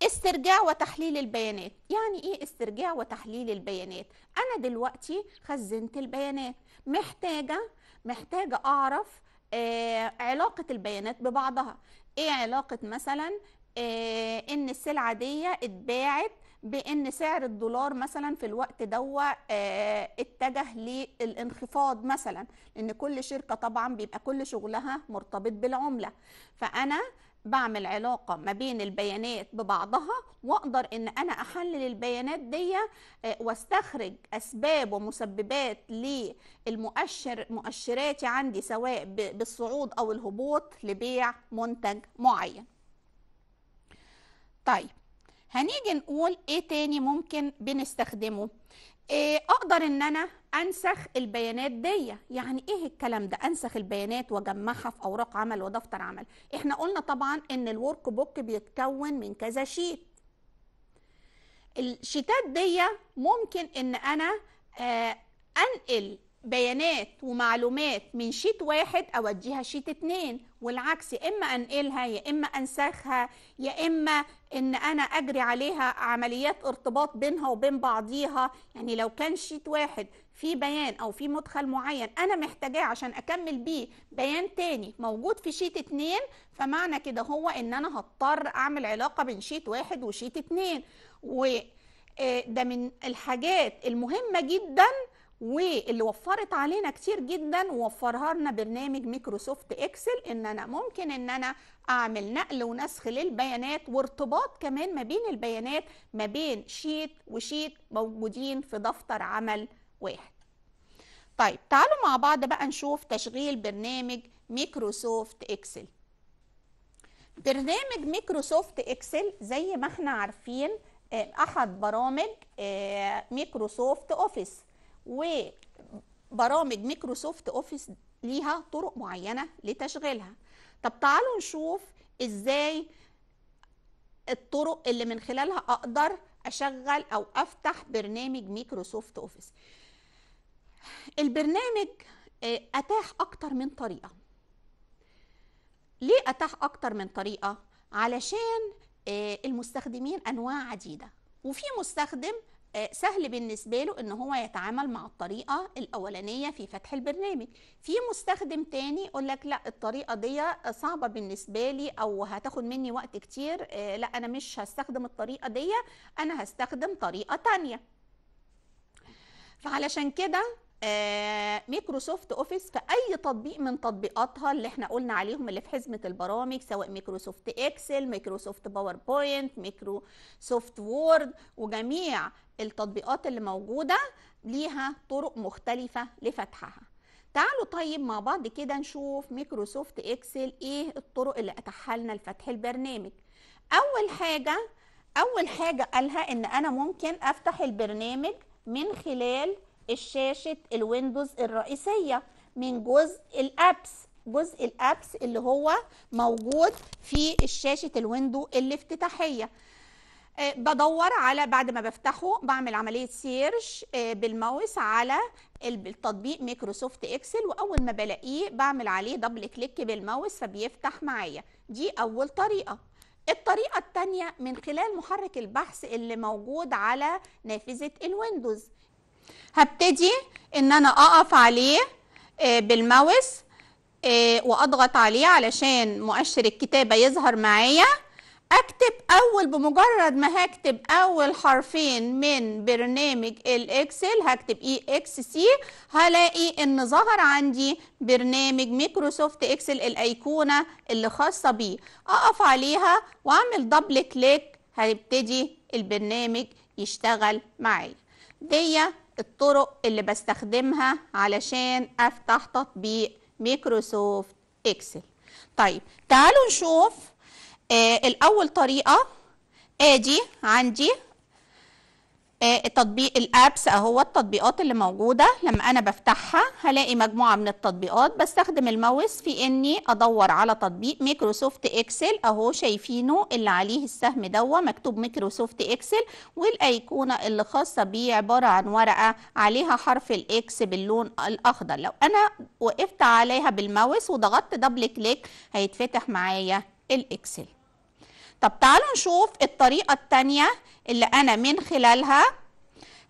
استرجاع وتحليل البيانات يعني ايه استرجاع وتحليل البيانات انا دلوقتي خزنت البيانات محتاجه محتاجه اعرف آه علاقة البيانات ببعضها ايه علاقه مثلا إيه ان السلعه دي اتباعت بان سعر الدولار مثلا في الوقت دو آه، اتجه للانخفاض مثلا لان كل شركه طبعا بيبقى كل شغلها مرتبط بالعمله فانا بعمل علاقة ما بين البيانات ببعضها وأقدر إن أنا أحلل البيانات دي آه، واستخرج أسباب ومسببات للمؤشر مؤشراتي عندي سواء بالصعود أو الهبوط لبيع منتج معين طيب هنيجي نقول إيه تاني ممكن بنستخدمه إيه، اقدر ان انا انسخ البيانات دي يعني ايه الكلام ده انسخ البيانات واجمعها في اوراق عمل ودفتر عمل احنا قلنا طبعا ان الورك بوك بيتكون من كذا شيت الشيتات دي ممكن ان انا آه، انقل بيانات ومعلومات من شيت واحد اوديها شيت اتنين والعكس يا اما انقلها يا اما انسخها يا اما ان انا اجري عليها عمليات ارتباط بينها وبين بعضيها يعني لو كان شيت واحد في بيان او في مدخل معين انا محتاجاه عشان اكمل بيه بيان تاني موجود في شيت اتنين فمعنى كده هو ان انا هضطر اعمل علاقه بين شيت واحد وشيت اتنين و آه، ده من الحاجات المهمه جدا واللي وفرت علينا كتير جدا وفرها لنا برنامج مايكروسوفت اكسل ان انا ممكن ان انا اعمل نقل ونسخ للبيانات وارتباط كمان ما بين البيانات ما بين شيت وشيت موجودين في دفتر عمل واحد طيب تعالوا مع بعض بقى نشوف تشغيل برنامج مايكروسوفت اكسل برنامج مايكروسوفت اكسل زي ما احنا عارفين آه، احد برامج آه، مايكروسوفت اوفيس وبرامج ميكروسوفت اوفيس ليها طرق معينه لتشغيلها طب تعالوا نشوف ازاي الطرق اللي من خلالها اقدر اشغل او افتح برنامج ميكروسوفت اوفيس البرنامج آه، اتاح اكتر من طريقه ليه اتاح اكتر من طريقه علشان آه، المستخدمين انواع عديده وفي مستخدم آه، سهل بالنسبة له ان هو يتعامل مع الطريقة الاولانية في فتح البرنامج في مستخدم تاني يقول لك لا الطريقة دي آه، صعبة بالنسبة لي او هتاخد مني وقت كتير آه، لا انا مش هستخدم الطريقة دي انا هستخدم طريقة تانية فعلشان كده مايكروسوفت ميكروسوفت اوفيس في اي تطبيق من تطبيقاتها اللي احنا قلنا عليهم اللي في حزمه البرامج سواء ميكروسوفت اكسل ميكروسوفت باوربوينت ميكروسوفت وورد وجميع التطبيقات اللي موجوده ليها طرق مختلفه لفتحها تعالوا طيب مع بعض كده نشوف ميكروسوفت اكسل ايه الطرق اللي اتاحها لنا لفتح البرنامج اول حاجه اول حاجه قالها ان انا ممكن افتح البرنامج من خلال الشاشة الويندوز الرئيسية من جزء الابس جزء الابس اللي هو موجود في الشاشة الويندو الافتتاحية آه، بدور على بعد ما بفتحه بعمل عملية سيرش آه، بالماوس على التطبيق ميكروسوفت اكسل واول ما بلاقيه بعمل عليه دبل كليك بالماوس فبيفتح معايا دي اول طريقة الطريقة التانية من خلال محرك البحث اللي موجود على نافذة الويندوز هبتدي ان انا اقف عليه آه، بالماوس آه، واضغط عليه علشان مؤشر الكتابه يظهر معايا اكتب اول بمجرد ما هكتب اول حرفين من برنامج الاكسل هكتب اي اكس سي هلاقي ان ظهر عندي برنامج مايكروسوفت اكسل الايقونه اللي خاصه بيه اقف عليها واعمل دبل كليك هيبتدي البرنامج يشتغل معايا دي الطرق اللي بستخدمها علشان افتح تطبيق مايكروسوفت اكسل طيب تعالوا نشوف آه الاول طريقه ادي عندي آه، تطبيق الابس اهو التطبيقات اللي موجوده لما انا بفتحها هلاقي مجموعه من التطبيقات بستخدم الماوس في اني ادور على تطبيق مايكروسوفت اكسل اهو شايفينه اللي عليه السهم دوا مكتوب مايكروسوفت اكسل والايقونه اللي خاصه بيه عباره عن ورقه عليها حرف الاكس باللون الاخضر لو انا وقفت عليها بالماوس وضغطت دبل كليك هيتفتح معايا الاكسل طب تعالوا نشوف الطريقة التانية اللي أنا من خلالها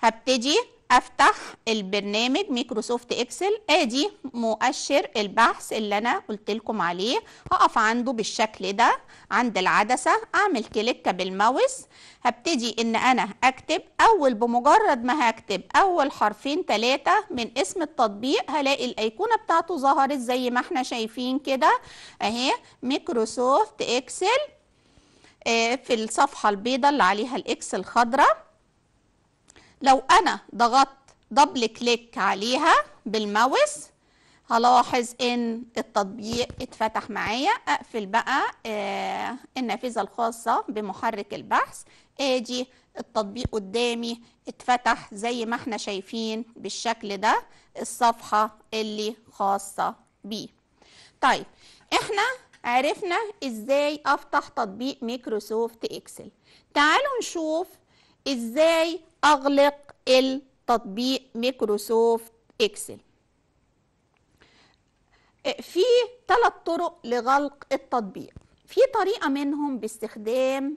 هبتدي افتح البرنامج مايكروسوفت اكسل ادي مؤشر البحث اللي انا قلت لكم عليه هقف عنده بالشكل ده عند العدسه اعمل كليك بالماوس هبتدي ان انا اكتب اول بمجرد ما هكتب اول حرفين تلاتة من اسم التطبيق هلاقي الايقونه بتاعته ظهرت زي ما احنا شايفين كده اهي مايكروسوفت اكسل آه، في الصفحة البيضاء اللي عليها الاكس الخضراء لو انا ضغطت دبل كليك عليها بالماوس هلاحظ ان التطبيق اتفتح معايا اقفل بقى آه، النافذة الخاصة بمحرك البحث ادي التطبيق قدامي اتفتح زي ما احنا شايفين بالشكل ده الصفحة اللي خاصة بيه طيب احنا عرفنا ازاي افتح تطبيق ميكروسوفت اكسل تعالوا نشوف ازاي اغلق التطبيق ميكروسوفت اكسل في ثلاث طرق لغلق التطبيق في طريقه منهم باستخدام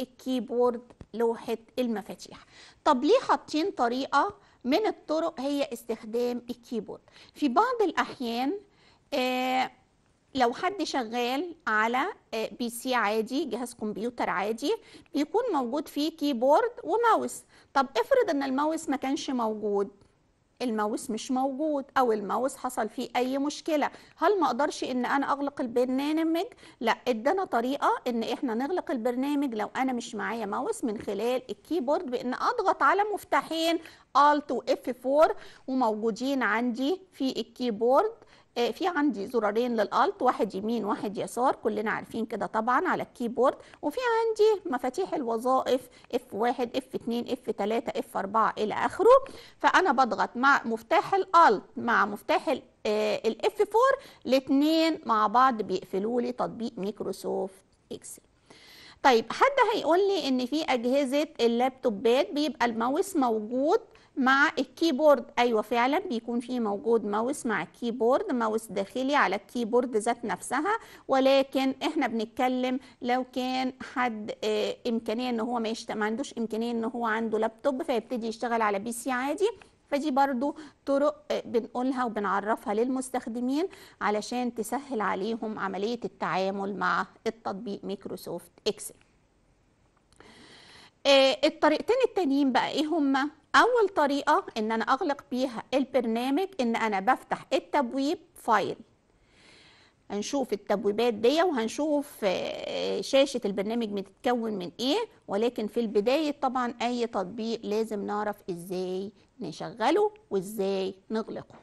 الكيبورد لوحه المفاتيح طب ليه حاطين طريقه من الطرق هي استخدام الكيبورد في بعض الاحيان آه لو حد شغال على بي آه، سي عادي جهاز كمبيوتر عادي بيكون موجود فيه كيبورد وماوس طب افرض ان الماوس ما كانش موجود الماوس مش موجود او الماوس حصل فيه اي مشكله هل ما اقدرش ان انا اغلق البرنامج لا ادانا طريقه ان احنا نغلق البرنامج لو انا مش معايا ماوس من خلال الكيبورد بان اضغط على مفتاحين الت واف 4 وموجودين عندي في الكيبورد آه، في عندي زرارين للالت واحد يمين واحد يسار كلنا عارفين كده طبعا على الكيبورد وفي عندي مفاتيح الوظايف اف 1 اف F2 اف 3 اف 4 الى اخره فانا بضغط مع مفتاح الالت مع مفتاح الاف آه، 4 الاثنين مع بعض بيقفلوا لي تطبيق مايكروسوفت اكسل طيب حد هيقول لي ان في اجهزه اللابتوبات بيبقى الماوس موجود مع الكيبورد ايوه فعلا بيكون في موجود ماوس مع الكيبورد ماوس داخلي على الكيبورد ذات نفسها ولكن احنا بنتكلم لو كان حد آه، امكانيه ان هو ما, ما عندوش امكانيه ان هو عنده لابتوب فيبتدي يشتغل على بي سي عادي فدي برضو طرق آه، بنقولها وبنعرفها للمستخدمين علشان تسهل عليهم عملية التعامل مع التطبيق ميكروسوفت اكسل آه، الطريقتين التانيين بقى ايه هما اول طريقه ان انا اغلق بيها البرنامج ان انا بفتح التبويب فايل هنشوف التبويبات دي وهنشوف آه، شاشة البرنامج بتتكون من ايه ولكن في البداية طبعا اي تطبيق لازم نعرف ازاي نشغله وازاي نغلقه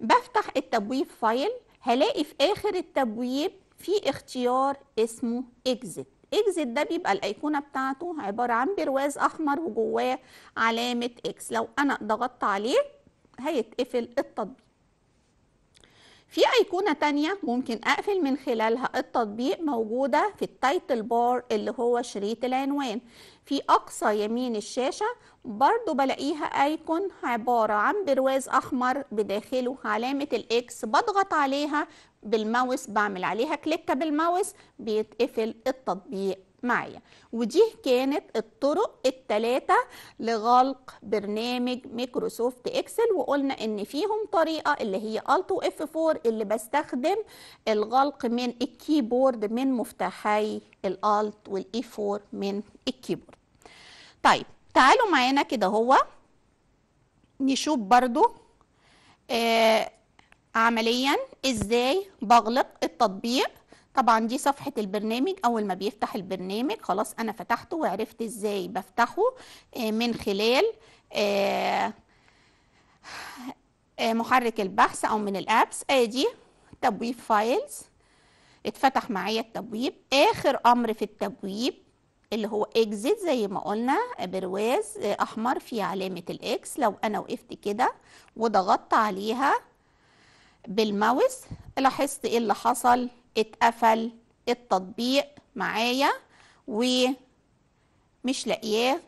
بفتح التبويب فايل هلاقي في اخر التبويب في اختيار اسمه اكزت الاكزت ده بيبقى الايقونه بتاعته عباره عن برواز احمر وجواه علامه اكس لو انا ضغطت عليه هيتقفل التطبيق في أيقونة تانية ممكن أقفل من خلالها التطبيق موجودة في التايتل بار اللي هو شريط العنوان في أقصى يمين الشاشة برضو بلاقيها أيكون عبارة عن برواز أحمر بداخله علامة الإكس بضغط عليها بالماوس بعمل عليها كليك بالماوس بيتقفل التطبيق معايا ودي كانت الطرق التلاتة لغلق برنامج ميكروسوفت اكسل وقلنا ان فيهم طريقة اللي هي و اف 4 اللي بستخدم الغلق من الكيبورد من مفتاحي الالت والاي 4 من الكيبورد طيب تعالوا معانا كده هو نشوف برضو آه عمليا ازاي بغلق التطبيق طبعا دي صفحة البرنامج أول ما بيفتح البرنامج خلاص أنا فتحته وعرفت إزاي بفتحه آه، من خلال آه، آه، محرك البحث أو من الأبس أدي تبويب فايلز اتفتح معايا التبويب آخر أمر في التبويب اللي هو اكزيت زي ما قلنا برواز أحمر في علامة الإكس لو أنا وقفت كده وضغطت عليها بالماوس لاحظت ايه اللي حصل اتقفل التطبيق معايا ومش لاقياه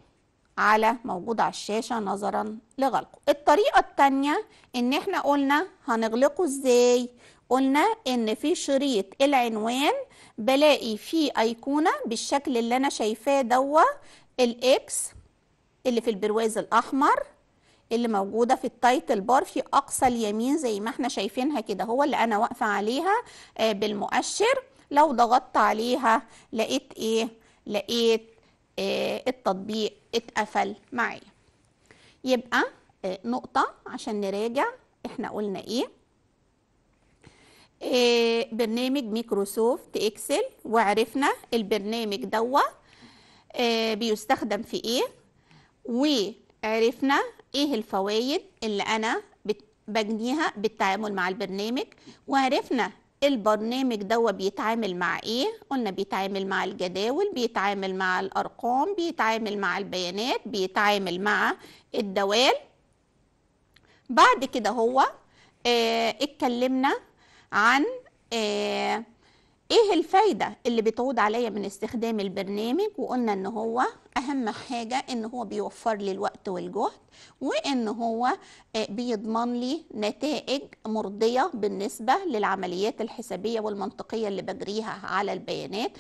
على موجود على الشاشة نظرا لغلقه الطريقة التانية ان احنا قلنا هنغلقه ازاي قلنا ان في شريط العنوان بلاقي فيه ايقونة بالشكل اللي انا شايفاه دوا الاكس اللي في البرواز الاحمر اللي موجودة في التايتل بار في أقصى اليمين زي ما احنا شايفينها كده هو اللي أنا واقفة عليها آه، بالمؤشر لو ضغطت عليها لقيت إيه؟ لقيت إيه التطبيق اتقفل معايا يبقى آه، نقطة عشان نراجع احنا قلنا ايه إيه برنامج ميكروسوفت اكسل وعرفنا البرنامج دوا إيه بيستخدم في ايه وعرفنا ايه الفوائد اللي انا بجنيها بالتعامل مع البرنامج وعرفنا البرنامج ده بيتعامل مع ايه قلنا بيتعامل مع الجداول بيتعامل مع الارقام بيتعامل مع البيانات بيتعامل مع الدوال بعد كده هو اه اتكلمنا عن اه ايه الفايدة اللي بتعود عليا من استخدام البرنامج وقلنا ان هو اهم حاجة ان هو بيوفر لي الوقت والجهد وان هو آه، بيضمن لي نتائج مرضية بالنسبة للعمليات الحسابية والمنطقية اللي بجريها على البيانات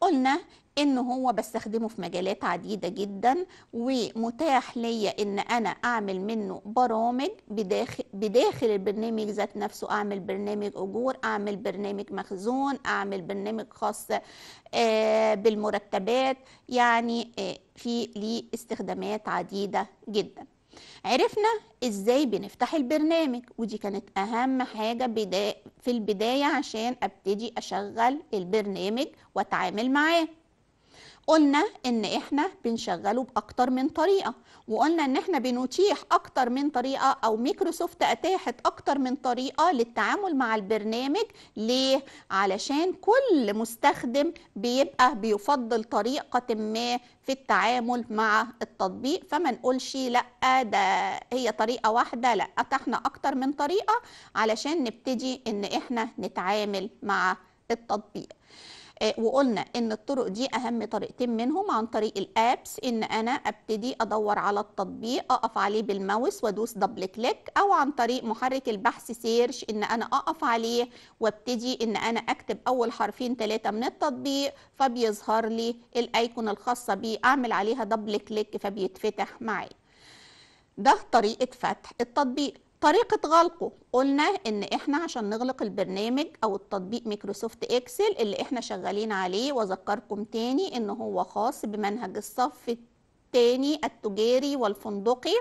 قلنا ان هو بستخدمه في مجالات عديده جدا ومتاح ليا ان انا اعمل منه برامج بداخل بداخل البرنامج ذات نفسه اعمل برنامج اجور اعمل برنامج مخزون اعمل برنامج خاص آه، بالمرتبات يعني آه، في ليه استخدامات عديده جدا عرفنا ازاي بنفتح البرنامج ودي كانت اهم حاجة في البداية عشان ابتدي اشغل البرنامج واتعامل معاه قلنا ان احنا بنشغله باكتر من طريقه وقلنا ان احنا بنتيح اكتر من طريقه او مايكروسوفت اتاحت اكتر من طريقه للتعامل مع البرنامج ليه علشان كل مستخدم بيبقى بيفضل طريقه ما في التعامل مع التطبيق فما نقولش لا ده هي طريقه واحده لا احنا اكتر من طريقه علشان نبتدي ان احنا نتعامل مع التطبيق آه، وقلنا ان الطرق دي اهم طريقتين منهم عن طريق الابس ان انا ابتدي ادور على التطبيق اقف عليه بالماوس وادوس دبل كليك او عن طريق محرك البحث سيرش ان انا اقف عليه وابتدي ان انا اكتب اول حرفين ثلاثه من التطبيق فبيظهر لي الايكون الخاصه بيه اعمل عليها دبل كليك فبيتفتح معايا ده طريقه فتح التطبيق طريقة غلقه قلنا ان احنا عشان نغلق البرنامج او التطبيق ميكروسوفت اكسل اللي احنا شغالين عليه واذكركم تاني ان هو خاص بمنهج الصف التاني التجاري والفندقي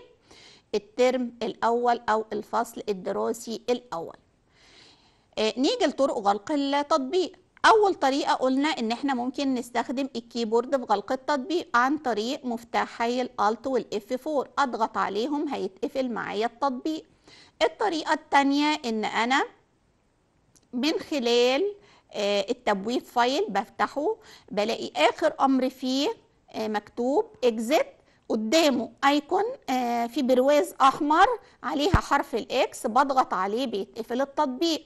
الترم الاول او الفصل الدراسي الاول آه نيجي لطرق غلق التطبيق اول طريقه قلنا ان احنا ممكن نستخدم الكيبورد في غلق التطبيق عن طريق مفتاحي الالت والاف 4 اضغط عليهم هيتقفل معايا التطبيق الطريقة التانية ان انا من خلال آه، التبويب فايل بفتحه بلاقي اخر امر فيه آه، مكتوب اكزيت قدامه ايكون آه، في برواز احمر عليها حرف الاكس بضغط عليه بيتقفل التطبيق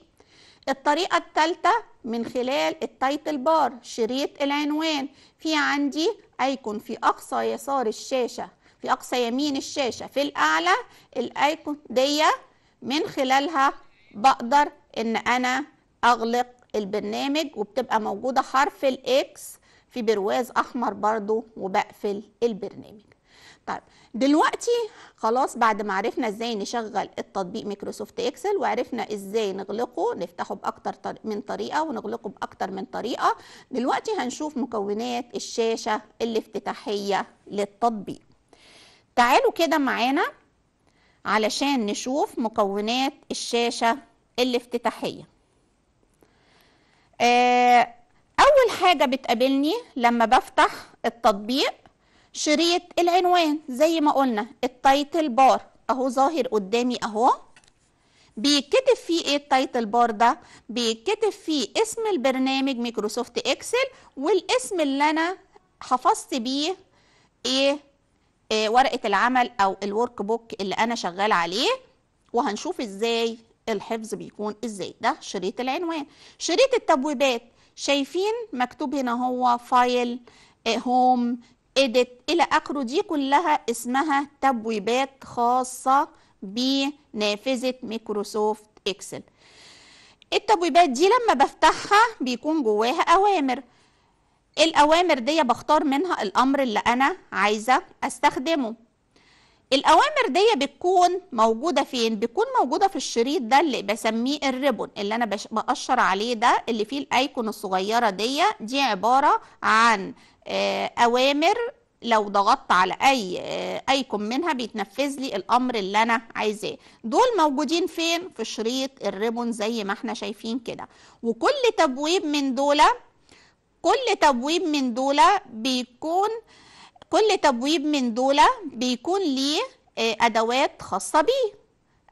الطريقة الثالثة من خلال التايتل بار شريط العنوان في عندي ايكون في اقصى يسار الشاشة في أقصى يمين الشاشة في الأعلى الأيكون دي من خلالها بقدر إن أنا أغلق البرنامج وبتبقى موجودة حرف الإكس في برواز أحمر برضو وبقفل البرنامج طيب دلوقتي خلاص بعد ما عرفنا ازاي نشغل التطبيق مايكروسوفت اكسل وعرفنا ازاي نغلقه نفتحه باكتر من طريقه ونغلقه باكتر من طريقه دلوقتي هنشوف مكونات الشاشه الافتتاحيه للتطبيق تعالوا كده معانا علشان نشوف مكونات الشاشة الافتتاحية آه، أول حاجة بتقابلني لما بفتح التطبيق شريط العنوان زي ما قلنا التايتل بار أهو ظاهر قدامي أهو بيتكتب فيه ايه التايتل بار ده بيتكتب فيه اسم البرنامج مايكروسوفت اكسل والاسم اللي انا حفظت بيه ايه آه، ورقه العمل او الورك بوك اللي انا شغال عليه وهنشوف ازاي الحفظ بيكون ازاي ده شريط العنوان شريط التبويبات شايفين مكتوب هنا هو فايل هوم اديت الى اخره دي كلها اسمها تبويبات خاصه بنافذه مايكروسوفت اكسل التبويبات دي لما بفتحها بيكون جواها اوامر الأوامر دي بختار منها الأمر اللي أنا عايزة أستخدمه الأوامر دي بتكون موجودة فين؟ بتكون موجودة في الشريط ده اللي بسميه الريبون اللي أنا بقشر عليه ده اللي فيه الأيكون الصغيرة دي دي عبارة عن آه، أوامر لو ضغطت على أي آه، أيكون منها بيتنفذ لي الأمر اللي أنا عايزاه دول موجودين فين؟ في شريط الريبون زي ما احنا شايفين كده وكل تبويب من دول كل تبويب من دولة بيكون كل تبويب من دولة بيكون ليه آه، ادوات خاصه بيه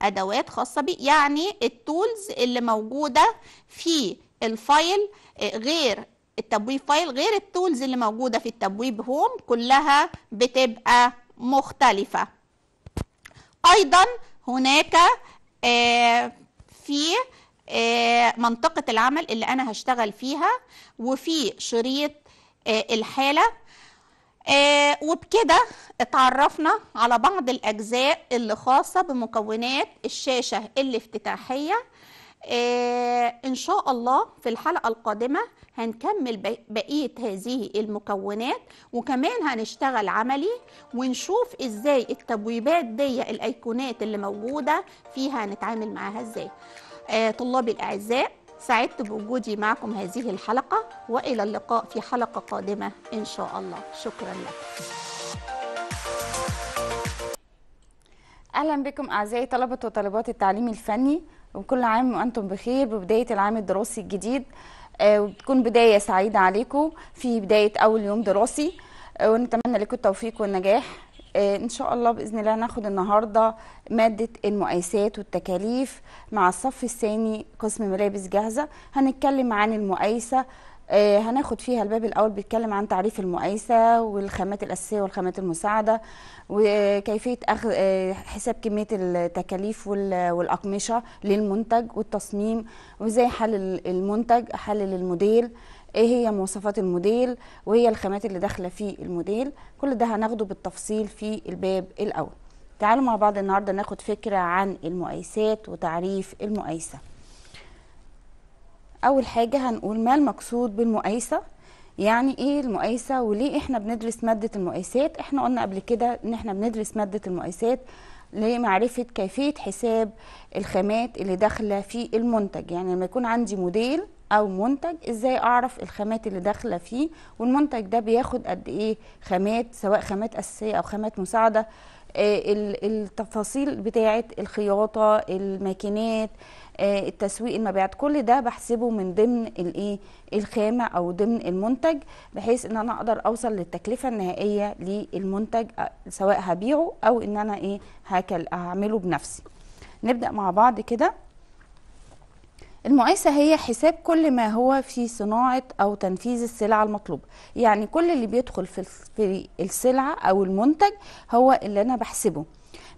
ادوات خاصه بيه يعني التولز اللي موجوده في الفايل آه، غير التبويب فايل غير التولز اللي موجوده في التبويب هوم كلها بتبقى مختلفه ايضا هناك آه، في آه، منطقة العمل اللي أنا هشتغل فيها وفي شريط آه، الحالة آه، وبكده اتعرفنا على بعض الأجزاء اللي خاصة بمكونات الشاشة الافتتاحية إن شاء الله في الحلقة القادمة هنكمل بقية هذه المكونات وكمان هنشتغل عملي ونشوف ازاي التبويبات دي الايقونات اللي موجودة فيها نتعامل معاها ازاي آه، طلابي الأعزاء سعدت بوجودي معكم هذه الحلقة وإلى اللقاء في حلقة قادمة إن شاء الله شكرا لكم أهلا بكم أعزائي طلبة وطالبات التعليم الفني وكل عام وأنتم بخير ببداية العام الدراسي الجديد آه، وتكون بداية سعيدة عليكم في بداية أول يوم دراسي آه، ونتمنى لكم التوفيق والنجاح آه، ان شاء الله باذن الله هناخد النهارده ماده المقايسات والتكاليف مع الصف الثاني قسم ملابس جاهزه هنتكلم عن المقايسه آه، هناخد فيها الباب الاول بيتكلم عن تعريف المقايسه والخامات الاساسيه والخامات المساعده وكيفيه اخذ آه، حساب كميه التكاليف والاقمشه للمنتج والتصميم وازاي حلل المنتج احلل الموديل ايه هي مواصفات الموديل وهي الخامات اللي داخله في الموديل كل ده هناخده بالتفصيل في الباب الاول تعالوا مع بعض النهارده ناخد فكره عن المقايسات وتعريف المقايسه اول حاجه هنقول ما المقصود بالمقايسه يعني ايه المقايسه وليه احنا بندرس ماده المقايسات احنا قلنا قبل كده ان احنا بندرس ماده المقايسات لمعرفة كيفية حساب الخامات اللي داخلة في المنتج يعني لما يكون عندي موديل او منتج ازاي اعرف الخامات اللي داخله فيه والمنتج ده بياخد قد ايه خامات سواء خامات اساسيه او خامات مساعده آه، التفاصيل بتاعه الخياطه الماكينات آه، التسويق المبيعات كل ده بحسبه من ضمن الايه الخامه او ضمن المنتج بحيث ان انا اقدر اوصل للتكلفه النهائيه للمنتج آه، سواء هبيعه او ان انا ايه هعمله بنفسي نبدا مع بعض كده المقايسة هي حساب كل ما هو في صناعة أو تنفيذ السلعة المطلوبة يعني كل اللي بيدخل في السلعة أو المنتج هو اللي أنا بحسبه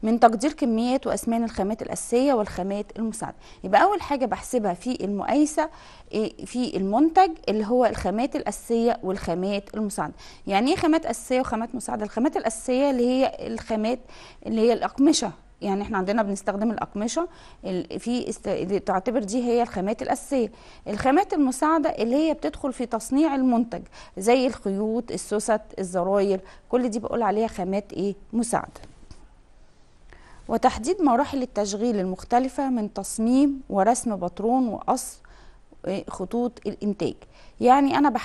من تقدير كميات وأسمان الخامات الأساسية والخامات المساعدة يبقى أول حاجة بحسبها في المقايسة إيه، في المنتج اللي هو الخامات الأساسية والخامات المساعدة يعني إيه خامات أساسية وخامات مساعدة الخامات الأساسية اللي هي الخامات اللي هي الأقمشة يعني احنا عندنا بنستخدم الاقمشه في است... تعتبر دي هي الخامات الاساسيه الخامات المساعده اللي هي بتدخل في تصنيع المنتج زي الخيوط السوست الزراير كل دي بقول عليها خامات ايه مساعده وتحديد مراحل التشغيل المختلفه من تصميم ورسم باترون وقص إيه، خطوط الانتاج يعني انا